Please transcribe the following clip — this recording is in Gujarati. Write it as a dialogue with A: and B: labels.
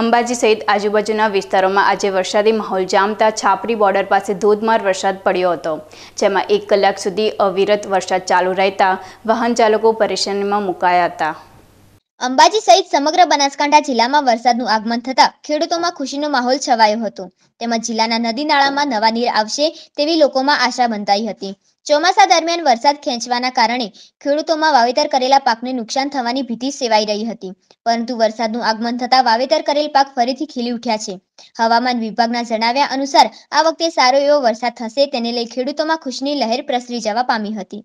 A: અંબાજી સહિત આજુબાજુના વિસ્તારોમાં આજે વરસાદી માહોલ જામતા છાપરી બોર્ડર પાસે ધોધમાર વરસાદ પડ્યો હતો જેમાં એક કલાક સુધી અવિરત વરસાદ ચાલુ રહેતા વાહન ચાલકો પરેશાનીમાં મુકાયા હતા
B: અંબાજી સહિત સમગ્ર બનાસકાંઠા જિલ્લામાં વરસાદનું આગમન થતાં ખેડૂતોમાં ખુશીનો માહોલ છવાયો હતો તેમજ જિલ્લાના નદી નાળામાં નવા નીર આવશે તેવી લોકોમાં આશા બંધાઈ હતી ચોમાસા દરમિયાન વરસાદ ખેંચવાના કારણે ખેડૂતોમાં વાવેતર કરેલા પાકને નુકસાન થવાની ભીતિ સેવાઈ રહી હતી પરંતુ વરસાદનું આગમન થતાં વાવેતર કરેલ પાક ફરીથી ખીલી ઉઠ્યા છે હવામાન વિભાગના જણાવ્યા અનુસાર આ વખતે સારો એવો વરસાદ થશે તેને લઈ ખેડૂતોમાં ખુશની લહેર પ્રસરી જવા પામી હતી